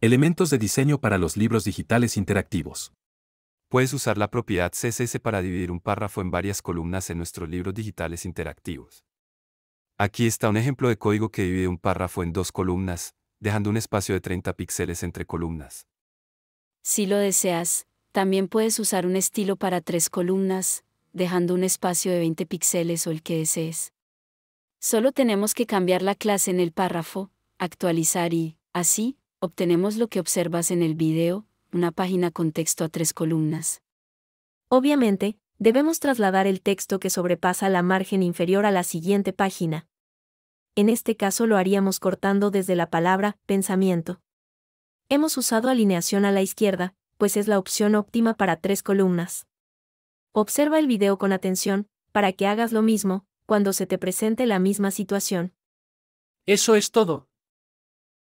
Elementos de diseño para los libros digitales interactivos. Puedes usar la propiedad CSS para dividir un párrafo en varias columnas en nuestros libros digitales interactivos. Aquí está un ejemplo de código que divide un párrafo en dos columnas, dejando un espacio de 30 píxeles entre columnas. Si lo deseas, también puedes usar un estilo para tres columnas, dejando un espacio de 20 píxeles o el que desees. Solo tenemos que cambiar la clase en el párrafo, actualizar y, así, obtenemos lo que observas en el video, una página con texto a tres columnas. Obviamente, debemos trasladar el texto que sobrepasa la margen inferior a la siguiente página. En este caso lo haríamos cortando desde la palabra pensamiento. Hemos usado alineación a la izquierda, pues es la opción óptima para tres columnas. Observa el video con atención, para que hagas lo mismo, cuando se te presente la misma situación. Eso es todo.